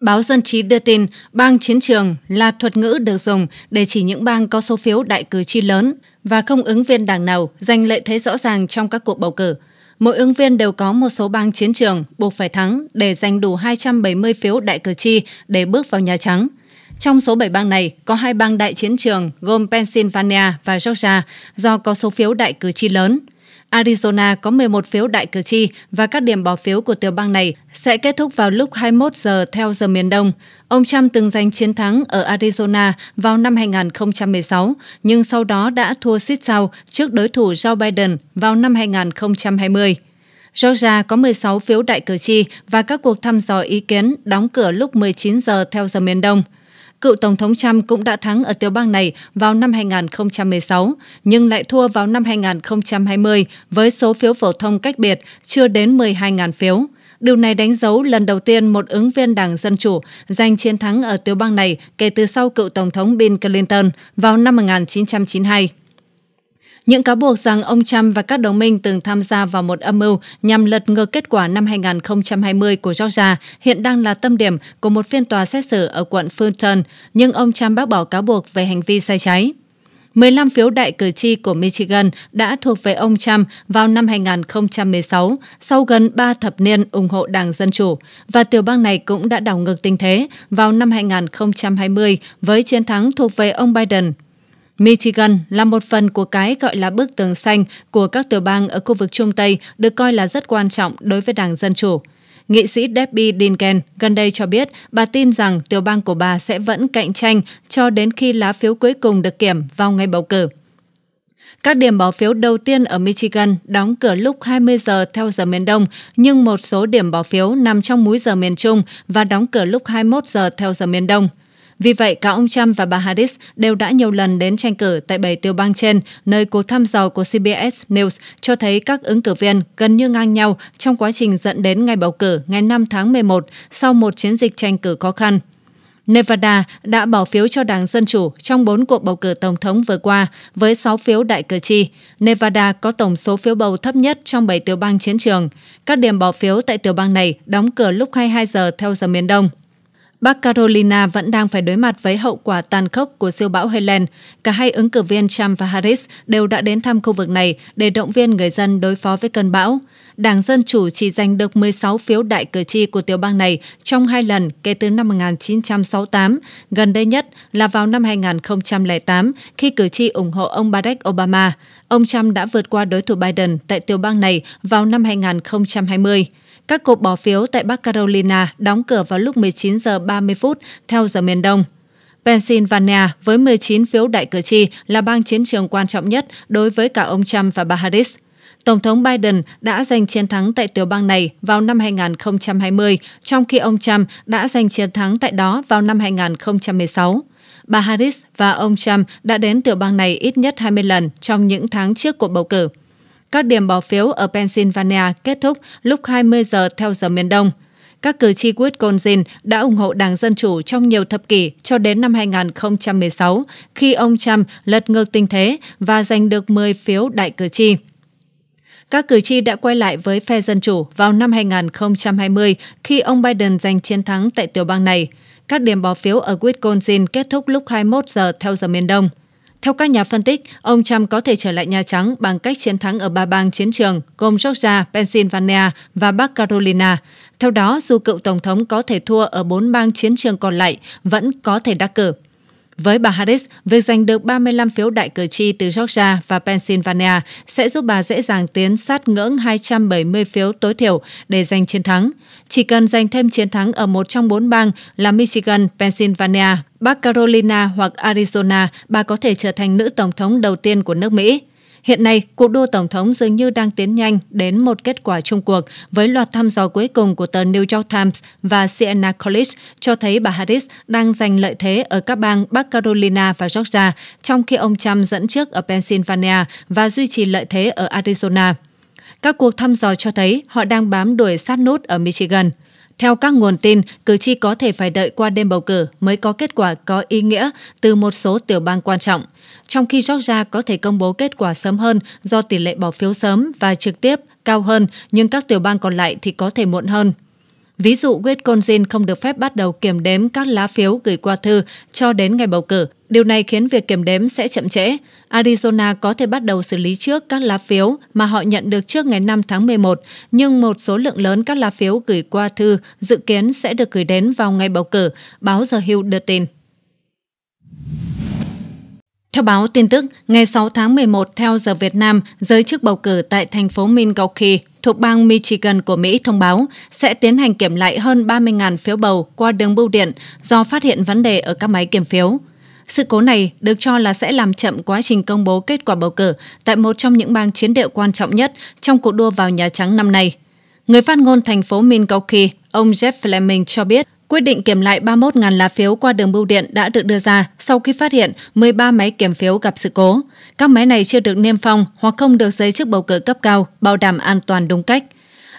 Báo Dân Trí đưa tin, bang chiến trường là thuật ngữ được dùng để chỉ những bang có số phiếu đại cử tri lớn và không ứng viên đảng nào giành lợi thế rõ ràng trong các cuộc bầu cử. Mỗi ứng viên đều có một số bang chiến trường buộc phải thắng để giành đủ 270 phiếu đại cử tri để bước vào Nhà Trắng. Trong số 7 bang này, có hai bang đại chiến trường gồm Pennsylvania và Georgia do có số phiếu đại cử tri lớn – Arizona có 11 phiếu đại cử tri và các điểm bỏ phiếu của tiểu bang này sẽ kết thúc vào lúc 21 giờ theo giờ miền Đông. Ông Trump từng giành chiến thắng ở Arizona vào năm 2016, nhưng sau đó đã thua xít sao trước đối thủ Joe Biden vào năm 2020. Georgia có 16 phiếu đại cử tri và các cuộc thăm dò ý kiến đóng cửa lúc 19 giờ theo giờ miền Đông cựu Tổng thống Trump cũng đã thắng ở tiểu bang này vào năm 2016, nhưng lại thua vào năm 2020 với số phiếu phổ thông cách biệt chưa đến 12.000 phiếu. Điều này đánh dấu lần đầu tiên một ứng viên Đảng Dân Chủ giành chiến thắng ở tiểu bang này kể từ sau cựu Tổng thống Bill Clinton vào năm 1992 những cáo buộc rằng ông Trump và các đồng minh từng tham gia vào một âm mưu nhằm lật ngược kết quả năm 2020 của Georgia hiện đang là tâm điểm của một phiên tòa xét xử ở quận Fulton, nhưng ông Trump bác bỏ cáo buộc về hành vi sai trái. 15 phiếu đại cử tri của Michigan đã thuộc về ông Trump vào năm 2016 sau gần 3 thập niên ủng hộ Đảng Dân Chủ, và tiểu bang này cũng đã đảo ngược tình thế vào năm 2020 với chiến thắng thuộc về ông Biden. Michigan là một phần của cái gọi là bức tường xanh của các tiểu bang ở khu vực Trung Tây được coi là rất quan trọng đối với Đảng Dân Chủ. Nghị sĩ Debbie Dinken gần đây cho biết bà tin rằng tiểu bang của bà sẽ vẫn cạnh tranh cho đến khi lá phiếu cuối cùng được kiểm vào ngày bầu cử. Các điểm bỏ phiếu đầu tiên ở Michigan đóng cửa lúc 20 giờ theo giờ miền Đông, nhưng một số điểm bỏ phiếu nằm trong múi giờ miền Trung và đóng cửa lúc 21 giờ theo giờ miền Đông – vì vậy, cả ông Trump và bà Harris đều đã nhiều lần đến tranh cử tại bảy tiểu bang trên, nơi cuộc thăm dò của CBS News cho thấy các ứng cử viên gần như ngang nhau trong quá trình dẫn đến ngày bầu cử ngày 5 tháng 11 sau một chiến dịch tranh cử khó khăn. Nevada đã bỏ phiếu cho Đảng Dân Chủ trong bốn cuộc bầu cử tổng thống vừa qua với 6 phiếu đại cử tri. Nevada có tổng số phiếu bầu thấp nhất trong 7 tiểu bang chiến trường. Các điểm bỏ phiếu tại tiểu bang này đóng cửa lúc 22 giờ theo giờ miền Đông. Bắc Carolina vẫn đang phải đối mặt với hậu quả tàn khốc của siêu bão Helen. Cả hai ứng cử viên Trump và Harris đều đã đến thăm khu vực này để động viên người dân đối phó với cơn bão. Đảng Dân Chủ chỉ giành được 16 phiếu đại cử tri của tiểu bang này trong hai lần kể từ năm 1968, gần đây nhất là vào năm 2008 khi cử tri ủng hộ ông Barack Obama. Ông Trump đã vượt qua đối thủ Biden tại tiểu bang này vào năm 2020. Các cuộc bỏ phiếu tại Bắc Carolina đóng cửa vào lúc 19 giờ 30 phút theo giờ miền Đông. Pennsylvania với 19 phiếu đại cử tri là bang chiến trường quan trọng nhất đối với cả ông Trump và bà Harris. Tổng thống Biden đã giành chiến thắng tại tiểu bang này vào năm 2020, trong khi ông Trump đã giành chiến thắng tại đó vào năm 2016. Bà Harris và ông Trump đã đến tiểu bang này ít nhất 20 lần trong những tháng trước cuộc bầu cử. Các điểm bỏ phiếu ở Pennsylvania kết thúc lúc 20 giờ theo giờ miền Đông. Các cử tri Wisconsin đã ủng hộ Đảng Dân Chủ trong nhiều thập kỷ cho đến năm 2016, khi ông Trump lật ngược tình thế và giành được 10 phiếu đại cử tri các cử tri đã quay lại với phe Dân Chủ vào năm 2020 khi ông Biden giành chiến thắng tại tiểu bang này. Các điểm bỏ phiếu ở Wisconsin kết thúc lúc 21 giờ theo giờ miền Đông. Theo các nhà phân tích, ông Trump có thể trở lại Nhà Trắng bằng cách chiến thắng ở ba bang chiến trường gồm Georgia, Pennsylvania và Bắc Carolina. Theo đó, dù cựu Tổng thống có thể thua ở bốn bang chiến trường còn lại, vẫn có thể đắc cử. Với bà Harris, việc giành được 35 phiếu đại cử tri từ Georgia và Pennsylvania sẽ giúp bà dễ dàng tiến sát ngưỡng 270 phiếu tối thiểu để giành chiến thắng. Chỉ cần giành thêm chiến thắng ở một trong bốn bang là Michigan, Pennsylvania Bắc Carolina hoặc Arizona, bà có thể trở thành nữ tổng thống đầu tiên của nước Mỹ. Hiện nay, cuộc đua tổng thống dường như đang tiến nhanh đến một kết quả chung cuộc với loạt thăm dò cuối cùng của tờ New York Times và Siena College cho thấy bà Harris đang giành lợi thế ở các bang Bắc Carolina và Georgia, trong khi ông Trump dẫn trước ở Pennsylvania và duy trì lợi thế ở Arizona. Các cuộc thăm dò cho thấy họ đang bám đuổi sát nút ở Michigan – theo các nguồn tin, cử tri có thể phải đợi qua đêm bầu cử mới có kết quả có ý nghĩa từ một số tiểu bang quan trọng, trong khi Georgia có thể công bố kết quả sớm hơn do tỷ lệ bỏ phiếu sớm và trực tiếp cao hơn, nhưng các tiểu bang còn lại thì có thể muộn hơn. Ví dụ, Wisconsin không được phép bắt đầu kiểm đếm các lá phiếu gửi qua thư cho đến ngày bầu cử. Điều này khiến việc kiểm đếm sẽ chậm trễ. Arizona có thể bắt đầu xử lý trước các lá phiếu mà họ nhận được trước ngày 5 tháng 11, nhưng một số lượng lớn các lá phiếu gửi qua thư dự kiến sẽ được gửi đến vào ngày bầu cử, báo The Hill đưa tin. Theo báo tin tức, ngày 6 tháng 11 theo giờ Việt Nam, giới chức bầu cử tại thành phố Milwaukee thuộc bang Michigan của Mỹ thông báo sẽ tiến hành kiểm lại hơn 30.000 phiếu bầu qua đường bưu điện do phát hiện vấn đề ở các máy kiểm phiếu. Sự cố này được cho là sẽ làm chậm quá trình công bố kết quả bầu cử tại một trong những bang chiến địa quan trọng nhất trong cuộc đua vào Nhà Trắng năm nay. Người phát ngôn thành phố Milwaukee, ông Jeff Fleming cho biết Quyết định kiểm lại 31.000 lá phiếu qua đường bưu điện đã được đưa ra sau khi phát hiện 13 máy kiểm phiếu gặp sự cố. Các máy này chưa được niêm phong hoặc không được giấy chức bầu cử cấp cao, bảo đảm an toàn đúng cách.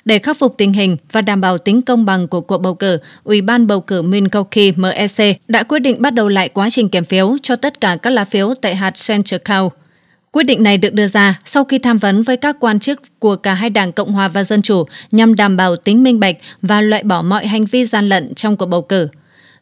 Để khắc phục tình hình và đảm bảo tính công bằng của cuộc bầu cử, Ủy ban bầu cử Minkowski MEC đã quyết định bắt đầu lại quá trình kiểm phiếu cho tất cả các lá phiếu tại hạt Central County. Quyết định này được đưa ra sau khi tham vấn với các quan chức của cả hai đảng Cộng hòa và Dân chủ nhằm đảm bảo tính minh bạch và loại bỏ mọi hành vi gian lận trong cuộc bầu cử.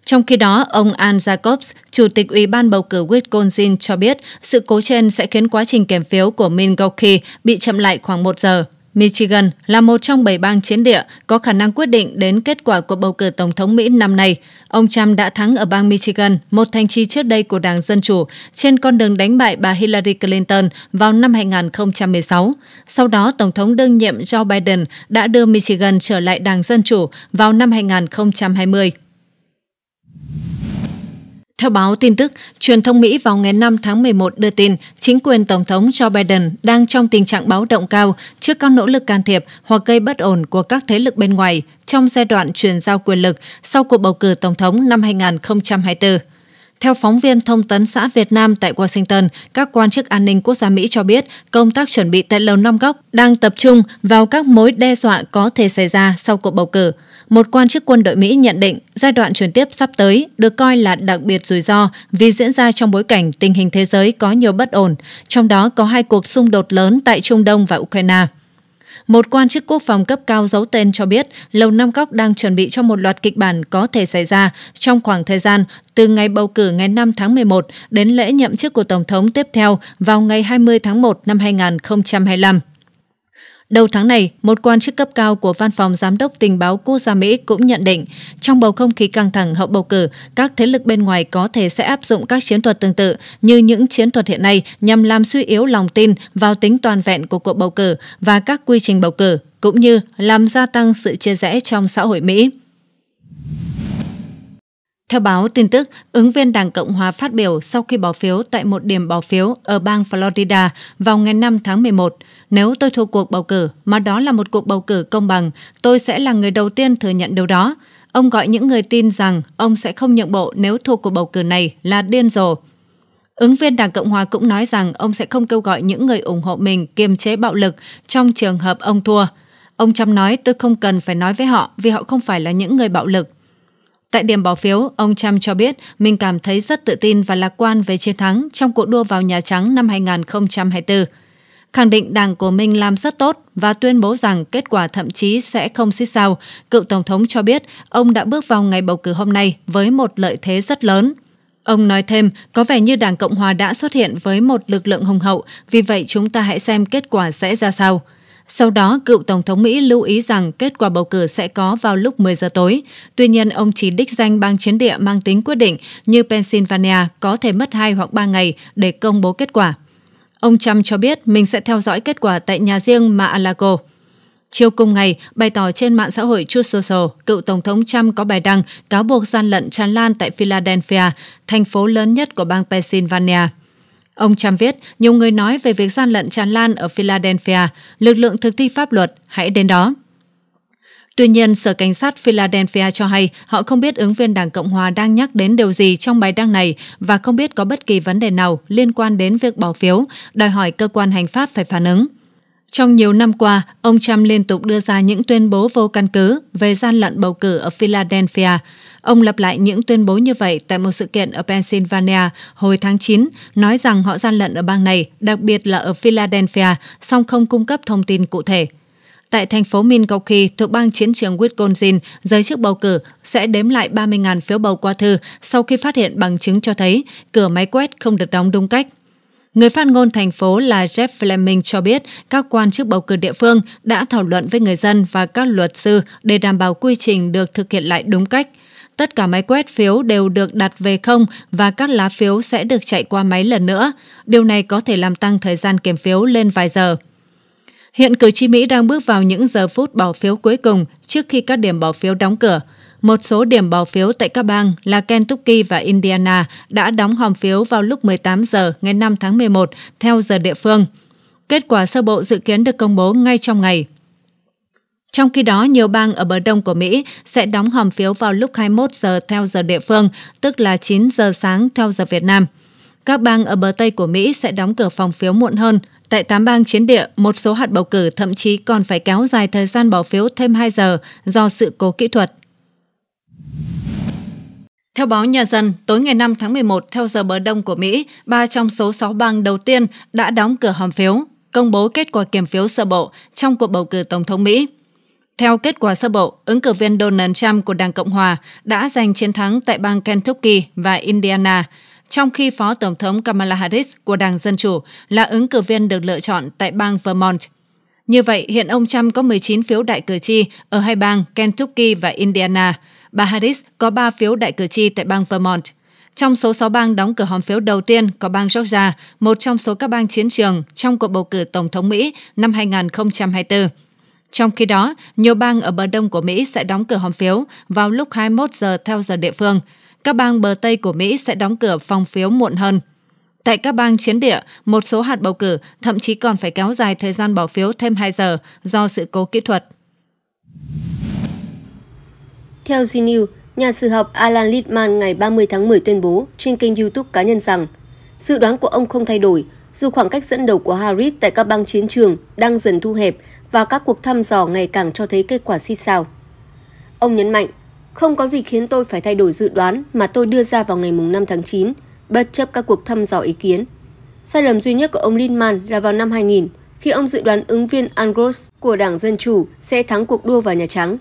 Trong khi đó, ông Al Jacobs, Chủ tịch Ủy ban bầu cử Wisconsin cho biết sự cố trên sẽ khiến quá trình kiểm phiếu của Mingocchi bị chậm lại khoảng 1 giờ. Michigan là một trong bảy bang chiến địa có khả năng quyết định đến kết quả của bầu cử Tổng thống Mỹ năm nay. Ông Trump đã thắng ở bang Michigan, một thành trì trước đây của Đảng Dân Chủ, trên con đường đánh bại bà Hillary Clinton vào năm 2016. Sau đó, Tổng thống đương nhiệm Joe Biden đã đưa Michigan trở lại Đảng Dân Chủ vào năm 2020. Theo báo tin tức, truyền thông Mỹ vào ngày 5 tháng 11 đưa tin chính quyền Tổng thống Joe Biden đang trong tình trạng báo động cao trước các nỗ lực can thiệp hoặc gây bất ổn của các thế lực bên ngoài trong giai đoạn chuyển giao quyền lực sau cuộc bầu cử Tổng thống năm 2024. Theo phóng viên thông tấn xã Việt Nam tại Washington, các quan chức an ninh quốc gia Mỹ cho biết công tác chuẩn bị tại Lầu Năm Góc đang tập trung vào các mối đe dọa có thể xảy ra sau cuộc bầu cử. Một quan chức quân đội Mỹ nhận định giai đoạn chuyển tiếp sắp tới được coi là đặc biệt rủi ro vì diễn ra trong bối cảnh tình hình thế giới có nhiều bất ổn, trong đó có hai cuộc xung đột lớn tại Trung Đông và Ukraine. Một quan chức quốc phòng cấp cao giấu tên cho biết Lầu Năm Góc đang chuẩn bị cho một loạt kịch bản có thể xảy ra trong khoảng thời gian từ ngày bầu cử ngày 5 tháng 11 đến lễ nhậm chức của Tổng thống tiếp theo vào ngày 20 tháng 1 năm 2025. Đầu tháng này, một quan chức cấp cao của Văn phòng Giám đốc Tình báo Quốc gia Mỹ cũng nhận định, trong bầu không khí căng thẳng hậu bầu cử, các thế lực bên ngoài có thể sẽ áp dụng các chiến thuật tương tự như những chiến thuật hiện nay nhằm làm suy yếu lòng tin vào tính toàn vẹn của cuộc bầu cử và các quy trình bầu cử, cũng như làm gia tăng sự chia rẽ trong xã hội Mỹ. Theo báo tin tức, ứng viên Đảng Cộng hòa phát biểu sau khi bỏ phiếu tại một điểm bỏ phiếu ở bang Florida vào ngày 5 tháng 11. Nếu tôi thua cuộc bầu cử mà đó là một cuộc bầu cử công bằng, tôi sẽ là người đầu tiên thừa nhận điều đó. Ông gọi những người tin rằng ông sẽ không nhượng bộ nếu thua cuộc bầu cử này là điên rồ. Ứng viên Đảng Cộng Hòa cũng nói rằng ông sẽ không kêu gọi những người ủng hộ mình kiềm chế bạo lực trong trường hợp ông thua. Ông Trump nói tôi không cần phải nói với họ vì họ không phải là những người bạo lực. Tại điểm bỏ phiếu, ông Trump cho biết mình cảm thấy rất tự tin và lạc quan về chiến thắng trong cuộc đua vào Nhà Trắng năm 2024 khẳng định đảng của mình làm rất tốt và tuyên bố rằng kết quả thậm chí sẽ không xích sao. Cựu Tổng thống cho biết ông đã bước vào ngày bầu cử hôm nay với một lợi thế rất lớn. Ông nói thêm, có vẻ như Đảng Cộng Hòa đã xuất hiện với một lực lượng hùng hậu, vì vậy chúng ta hãy xem kết quả sẽ ra sao. Sau đó, cựu Tổng thống Mỹ lưu ý rằng kết quả bầu cử sẽ có vào lúc 10 giờ tối. Tuy nhiên, ông chỉ đích danh bang chiến địa mang tính quyết định như Pennsylvania có thể mất 2 hoặc 3 ngày để công bố kết quả. Ông Trump cho biết mình sẽ theo dõi kết quả tại nhà riêng Mar-a-Lago. Chiều cùng ngày, bày tỏ trên mạng xã hội Truth Social, cựu Tổng thống Trump có bài đăng cáo buộc gian lận tràn lan tại Philadelphia, thành phố lớn nhất của bang Pennsylvania. Ông Trump viết, nhiều người nói về việc gian lận tràn lan ở Philadelphia, lực lượng thực thi pháp luật, hãy đến đó. Tuy nhiên, Sở Cảnh sát Philadelphia cho hay họ không biết ứng viên Đảng Cộng Hòa đang nhắc đến điều gì trong bài đăng này và không biết có bất kỳ vấn đề nào liên quan đến việc bỏ phiếu, đòi hỏi cơ quan hành pháp phải phản ứng. Trong nhiều năm qua, ông Trump liên tục đưa ra những tuyên bố vô căn cứ về gian lận bầu cử ở Philadelphia. Ông lặp lại những tuyên bố như vậy tại một sự kiện ở Pennsylvania hồi tháng 9, nói rằng họ gian lận ở bang này, đặc biệt là ở Philadelphia, song không cung cấp thông tin cụ thể. Tại thành phố Milwaukee thuộc bang chiến trường Wisconsin, giới chức bầu cử sẽ đếm lại 30.000 phiếu bầu qua thư sau khi phát hiện bằng chứng cho thấy cửa máy quét không được đóng đúng cách. Người phát ngôn thành phố là Jeff Fleming cho biết các quan chức bầu cử địa phương đã thảo luận với người dân và các luật sư để đảm bảo quy trình được thực hiện lại đúng cách. Tất cả máy quét phiếu đều được đặt về không và các lá phiếu sẽ được chạy qua máy lần nữa. Điều này có thể làm tăng thời gian kiểm phiếu lên vài giờ. Hiện cử tri Mỹ đang bước vào những giờ phút bỏ phiếu cuối cùng trước khi các điểm bỏ phiếu đóng cửa. Một số điểm bỏ phiếu tại các bang là Kentucky và Indiana đã đóng hòm phiếu vào lúc 18 giờ ngày 5 tháng 11 theo giờ địa phương. Kết quả sơ bộ dự kiến được công bố ngay trong ngày. Trong khi đó, nhiều bang ở bờ đông của Mỹ sẽ đóng hòm phiếu vào lúc 21 giờ theo giờ địa phương, tức là 9 giờ sáng theo giờ Việt Nam. Các bang ở bờ Tây của Mỹ sẽ đóng cửa phòng phiếu muộn hơn, Tại 8 bang chiến địa, một số hạt bầu cử thậm chí còn phải kéo dài thời gian bỏ phiếu thêm 2 giờ do sự cố kỹ thuật. Theo báo Nhà dân, tối ngày 5 tháng 11 theo giờ bờ đông của Mỹ, ba trong số 6 bang đầu tiên đã đóng cửa hòm phiếu, công bố kết quả kiểm phiếu sơ bộ trong cuộc bầu cử tổng thống Mỹ. Theo kết quả sơ bộ, ứng cử viên Donald Trump của Đảng Cộng hòa đã giành chiến thắng tại bang Kentucky và Indiana trong khi Phó Tổng thống Kamala Harris của Đảng Dân Chủ là ứng cử viên được lựa chọn tại bang Vermont. Như vậy, hiện ông Trump có 19 phiếu đại cử tri ở hai bang Kentucky và Indiana. Bà Harris có 3 phiếu đại cử tri tại bang Vermont. Trong số 6 bang đóng cửa hòm phiếu đầu tiên có bang Georgia, một trong số các bang chiến trường trong cuộc bầu cử Tổng thống Mỹ năm 2024. Trong khi đó, nhiều bang ở bờ đông của Mỹ sẽ đóng cửa hòm phiếu vào lúc 21 giờ theo giờ địa phương – các bang bờ Tây của Mỹ sẽ đóng cửa phòng phiếu muộn hơn. Tại các bang chiến địa, một số hạt bầu cử thậm chí còn phải kéo dài thời gian bỏ phiếu thêm 2 giờ do sự cố kỹ thuật. Theo CNews, nhà sử học Alan Littman ngày 30 tháng 10 tuyên bố trên kênh YouTube cá nhân rằng dự đoán của ông không thay đổi dù khoảng cách dẫn đầu của Harris tại các bang chiến trường đang dần thu hẹp và các cuộc thăm dò ngày càng cho thấy kết quả xít sao. Ông nhấn mạnh không có gì khiến tôi phải thay đổi dự đoán mà tôi đưa ra vào ngày 5 tháng 9, bất chấp các cuộc thăm dò ý kiến. Sai lầm duy nhất của ông Linman là vào năm 2000, khi ông dự đoán ứng viên Andros của Đảng Dân Chủ sẽ thắng cuộc đua vào Nhà Trắng.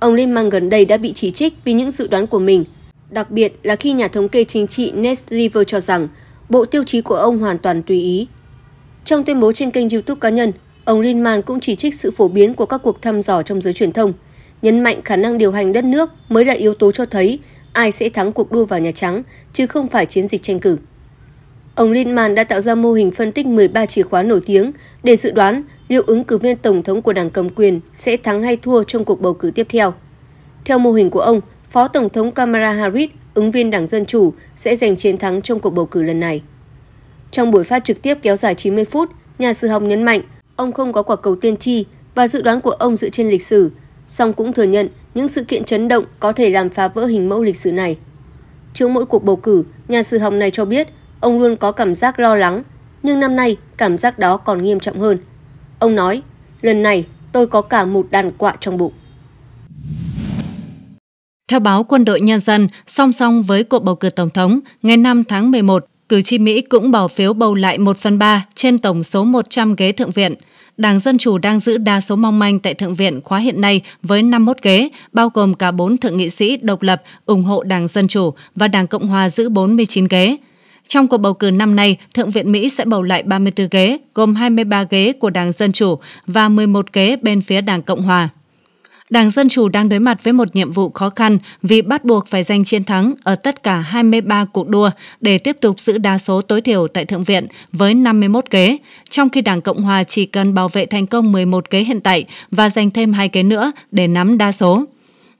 Ông Linman gần đây đã bị chỉ trích vì những dự đoán của mình, đặc biệt là khi nhà thống kê chính trị Ned River cho rằng bộ tiêu chí của ông hoàn toàn tùy ý. Trong tuyên bố trên kênh YouTube cá nhân, ông Linman cũng chỉ trích sự phổ biến của các cuộc thăm dò trong giới truyền thông – nhấn mạnh khả năng điều hành đất nước mới là yếu tố cho thấy ai sẽ thắng cuộc đua vào Nhà Trắng, chứ không phải chiến dịch tranh cử. Ông Lindman đã tạo ra mô hình phân tích 13 chìa khóa nổi tiếng để dự đoán liệu ứng cử viên tổng thống của đảng cầm quyền sẽ thắng hay thua trong cuộc bầu cử tiếp theo. Theo mô hình của ông, Phó Tổng thống Kamala Harris, ứng viên đảng Dân Chủ, sẽ giành chiến thắng trong cuộc bầu cử lần này. Trong buổi phát trực tiếp kéo dài 90 phút, nhà sư học nhấn mạnh ông không có quả cầu tiên tri và dự đoán của ông dựa trên lịch sử song cũng thừa nhận những sự kiện chấn động có thể làm phá vỡ hình mẫu lịch sử này. Trước mỗi cuộc bầu cử, nhà sử học này cho biết ông luôn có cảm giác lo lắng, nhưng năm nay cảm giác đó còn nghiêm trọng hơn. Ông nói, lần này tôi có cả một đàn quạ trong bụng. Theo báo Quân đội Nhân dân, song song với cuộc bầu cử Tổng thống, ngày 5 tháng 11, cử tri Mỹ cũng bỏ phiếu bầu lại 1 phần 3 trên tổng số 100 ghế Thượng viện – Đảng Dân Chủ đang giữ đa số mong manh tại Thượng viện khóa hiện nay với 51 ghế, bao gồm cả 4 thượng nghị sĩ độc lập ủng hộ Đảng Dân Chủ và Đảng Cộng Hòa giữ 49 ghế. Trong cuộc bầu cử năm nay, Thượng viện Mỹ sẽ bầu lại 34 ghế, gồm 23 ghế của Đảng Dân Chủ và 11 ghế bên phía Đảng Cộng Hòa. Đảng Dân Chủ đang đối mặt với một nhiệm vụ khó khăn vì bắt buộc phải giành chiến thắng ở tất cả 23 cuộc đua để tiếp tục giữ đa số tối thiểu tại Thượng viện với 51 ghế, trong khi Đảng Cộng Hòa chỉ cần bảo vệ thành công 11 ghế hiện tại và giành thêm hai ghế nữa để nắm đa số.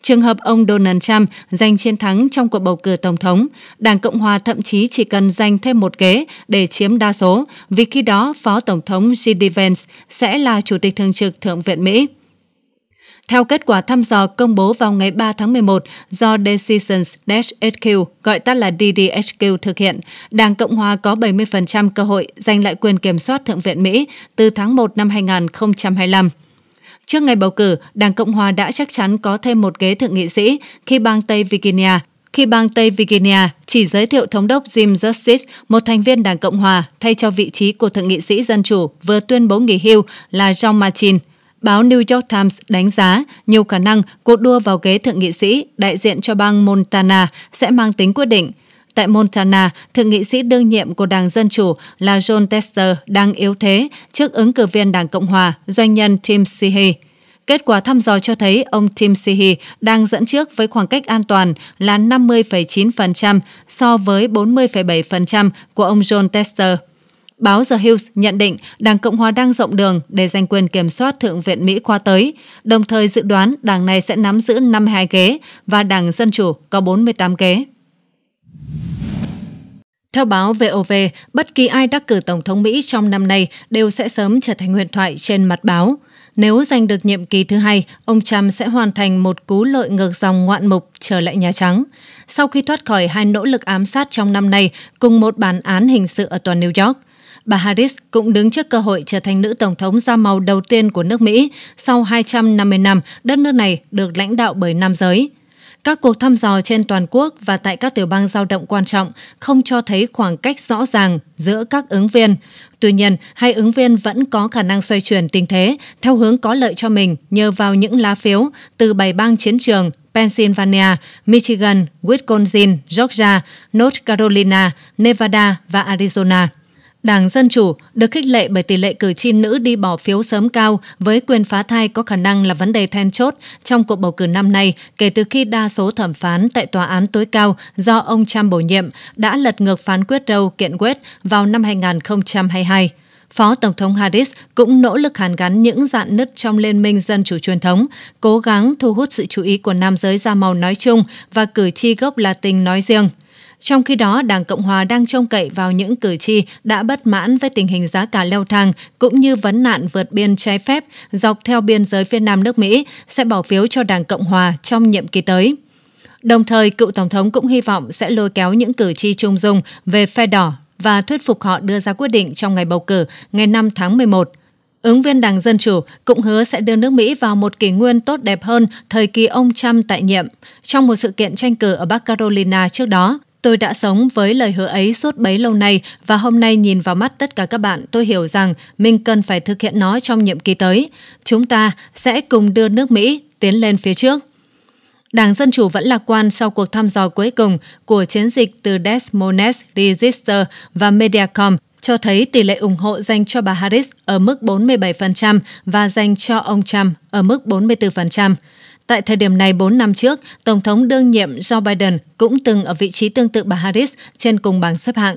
Trường hợp ông Donald Trump giành chiến thắng trong cuộc bầu cử tổng thống, Đảng Cộng hòa thậm chí chỉ cần giành thêm một ghế để chiếm đa số, vì khi đó Phó Tổng thống J.D. Vance sẽ là Chủ tịch Thường trực Thượng viện Mỹ. Theo kết quả thăm dò công bố vào ngày 3 tháng 11 do Decisions-HQ, gọi tắt là DDHQ thực hiện, Đảng Cộng Hòa có 70% cơ hội giành lại quyền kiểm soát Thượng viện Mỹ từ tháng 1 năm 2025. Trước ngày bầu cử, Đảng Cộng Hòa đã chắc chắn có thêm một ghế thượng nghị sĩ khi bang Tây Virginia khi bang Tây Virginia chỉ giới thiệu thống đốc Jim Justice, một thành viên Đảng Cộng Hòa, thay cho vị trí của thượng nghị sĩ Dân Chủ vừa tuyên bố nghỉ hưu là John Martin – Báo New York Times đánh giá nhiều khả năng cuộc đua vào ghế thượng nghị sĩ đại diện cho bang Montana sẽ mang tính quyết định. Tại Montana, thượng nghị sĩ đương nhiệm của Đảng Dân Chủ là John Tester đang yếu thế trước ứng cử viên Đảng Cộng Hòa, doanh nhân Tim Sheehy. Kết quả thăm dò cho thấy ông Tim Sheehy đang dẫn trước với khoảng cách an toàn là 50,9% so với 40,7% của ông John Tester. Báo The Hills nhận định Đảng Cộng hòa đang rộng đường để giành quyền kiểm soát Thượng viện Mỹ qua tới, đồng thời dự đoán đảng này sẽ nắm giữ 52 ghế và Đảng Dân Chủ có 48 ghế. Theo báo VOV, bất kỳ ai đắc cử Tổng thống Mỹ trong năm nay đều sẽ sớm trở thành huyền thoại trên mặt báo. Nếu giành được nhiệm kỳ thứ hai, ông Trump sẽ hoàn thành một cú lợi ngược dòng ngoạn mục trở lại Nhà Trắng. Sau khi thoát khỏi hai nỗ lực ám sát trong năm nay cùng một bản án hình sự ở toàn New York, bà Harris cũng đứng trước cơ hội trở thành nữ tổng thống da màu đầu tiên của nước Mỹ sau 250 năm đất nước này được lãnh đạo bởi nam giới. Các cuộc thăm dò trên toàn quốc và tại các tiểu bang giao động quan trọng không cho thấy khoảng cách rõ ràng giữa các ứng viên. Tuy nhiên, hai ứng viên vẫn có khả năng xoay chuyển tình thế theo hướng có lợi cho mình nhờ vào những lá phiếu từ bảy bang chiến trường Pennsylvania, Michigan, Wisconsin, Georgia, North Carolina, Nevada và Arizona. Đảng Dân Chủ được khích lệ bởi tỷ lệ cử tri nữ đi bỏ phiếu sớm cao với quyền phá thai có khả năng là vấn đề then chốt trong cuộc bầu cử năm nay kể từ khi đa số thẩm phán tại tòa án tối cao do ông Trump bổ nhiệm đã lật ngược phán quyết Roe kiện quyết vào năm 2022. Phó Tổng thống Harris cũng nỗ lực hàn gắn những dạn nứt trong Liên minh Dân chủ truyền thống, cố gắng thu hút sự chú ý của nam giới da màu nói chung và cử tri gốc Latin nói riêng – trong khi đó, Đảng Cộng Hòa đang trông cậy vào những cử tri đã bất mãn với tình hình giá cả leo thang cũng như vấn nạn vượt biên trái phép dọc theo biên giới phía Nam nước Mỹ sẽ bỏ phiếu cho Đảng Cộng Hòa trong nhiệm kỳ tới. Đồng thời, cựu Tổng thống cũng hy vọng sẽ lôi kéo những cử tri trung dung về phe đỏ và thuyết phục họ đưa ra quyết định trong ngày bầu cử ngày 5 tháng 11. Ứng viên Đảng Dân Chủ cũng hứa sẽ đưa nước Mỹ vào một kỷ nguyên tốt đẹp hơn thời kỳ ông Trump tại nhiệm trong một sự kiện tranh cử ở Bắc Carolina trước đó. Tôi đã sống với lời hứa ấy suốt bấy lâu nay và hôm nay nhìn vào mắt tất cả các bạn, tôi hiểu rằng mình cần phải thực hiện nó trong nhiệm kỳ tới. Chúng ta sẽ cùng đưa nước Mỹ tiến lên phía trước. Đảng Dân Chủ vẫn lạc quan sau cuộc thăm dò cuối cùng của chiến dịch từ Des Moines Register và Mediacom cho thấy tỷ lệ ủng hộ dành cho bà Harris ở mức 47% và dành cho ông Trump ở mức 44%. Tại thời điểm này 4 năm trước, Tổng thống đương nhiệm Joe Biden cũng từng ở vị trí tương tự bà Harris trên cùng bảng xếp hạng.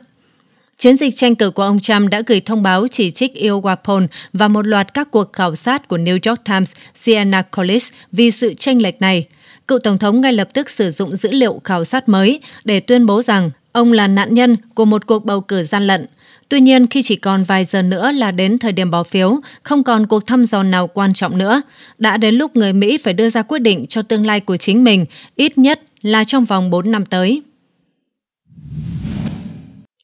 Chiến dịch tranh cử của ông Trump đã gửi thông báo chỉ trích Iowa poll và một loạt các cuộc khảo sát của New York Times, Siena College vì sự tranh lệch này. Cựu Tổng thống ngay lập tức sử dụng dữ liệu khảo sát mới để tuyên bố rằng ông là nạn nhân của một cuộc bầu cử gian lận – Tuy nhiên, khi chỉ còn vài giờ nữa là đến thời điểm bỏ phiếu, không còn cuộc thăm dò nào quan trọng nữa. Đã đến lúc người Mỹ phải đưa ra quyết định cho tương lai của chính mình, ít nhất là trong vòng 4 năm tới.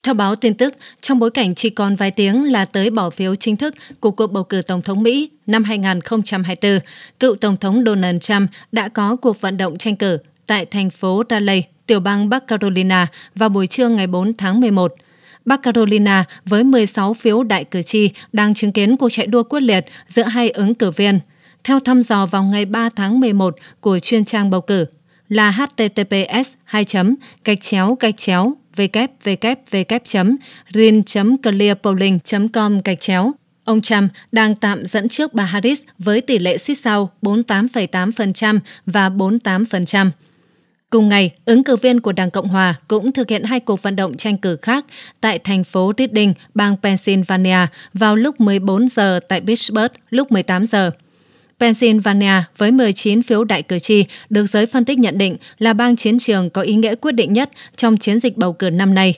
Theo báo tin tức, trong bối cảnh chỉ còn vài tiếng là tới bỏ phiếu chính thức của cuộc bầu cử Tổng thống Mỹ năm 2024, cựu Tổng thống Donald Trump đã có cuộc vận động tranh cử tại thành phố Raleigh, tiểu bang Bắc Carolina vào buổi trưa ngày 4 tháng 11. Bắc Carolina với 16 phiếu đại cử tri đang chứng kiến cuộc chạy đua quyết liệt giữa hai ứng cử viên. Theo thăm dò vào ngày 3 tháng 11 của chuyên trang bầu cử là https 2 gạch chéo gạch chéo www.rin.clearpolling.com gạch chéo. Ông Trump đang tạm dẫn trước bà Harris với tỷ lệ xích sao 48,8% và 48%. Cùng ngày, ứng cử viên của Đảng Cộng Hòa cũng thực hiện hai cuộc vận động tranh cử khác tại thành phố Reading, bang Pennsylvania vào lúc 14 giờ tại Pittsburgh lúc 18 giờ. Pennsylvania với 19 phiếu đại cử tri được giới phân tích nhận định là bang chiến trường có ý nghĩa quyết định nhất trong chiến dịch bầu cử năm nay.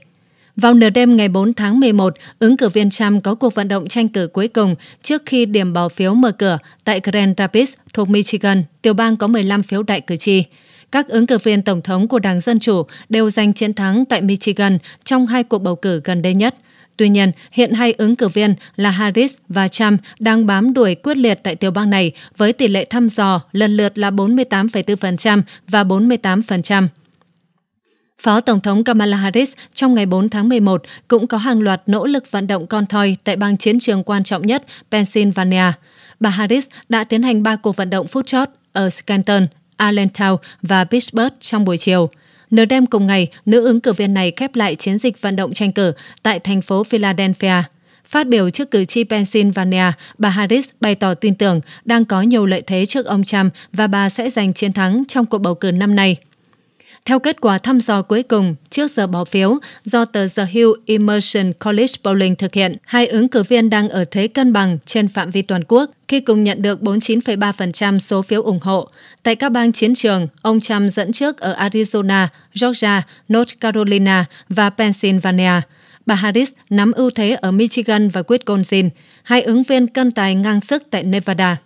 Vào nửa đêm ngày 4 tháng 11, ứng cử viên Trump có cuộc vận động tranh cử cuối cùng trước khi điểm bỏ phiếu mở cửa tại Grand Rapids thuộc Michigan, tiểu bang có 15 phiếu đại cử tri. Các ứng cử viên tổng thống của Đảng Dân Chủ đều giành chiến thắng tại Michigan trong hai cuộc bầu cử gần đây nhất. Tuy nhiên, hiện hai ứng cử viên là Harris và Trump đang bám đuổi quyết liệt tại tiểu bang này với tỷ lệ thăm dò lần lượt là 48,4% và 48%. Phó Tổng thống Kamala Harris trong ngày 4 tháng 11 cũng có hàng loạt nỗ lực vận động con thoi tại bang chiến trường quan trọng nhất Pennsylvania. Bà Harris đã tiến hành ba cuộc vận động phút chót ở Scranton, Allentown và Pittsburgh trong buổi chiều. Nửa đêm cùng ngày, nữ ứng cử viên này khép lại chiến dịch vận động tranh cử tại thành phố Philadelphia. Phát biểu trước cử tri Pennsylvania, bà Harris bày tỏ tin tưởng đang có nhiều lợi thế trước ông Trump và bà sẽ giành chiến thắng trong cuộc bầu cử năm nay. Theo kết quả thăm dò cuối cùng trước giờ bỏ phiếu do tờ The Hill Immersion College Polling thực hiện, hai ứng cử viên đang ở thế cân bằng trên phạm vi toàn quốc khi cùng nhận được 49,3% số phiếu ủng hộ. Tại các bang chiến trường, ông Trump dẫn trước ở Arizona, Georgia, North Carolina và Pennsylvania. Bà Harris nắm ưu thế ở Michigan và Wisconsin. Hai ứng viên cân tài ngang sức tại Nevada.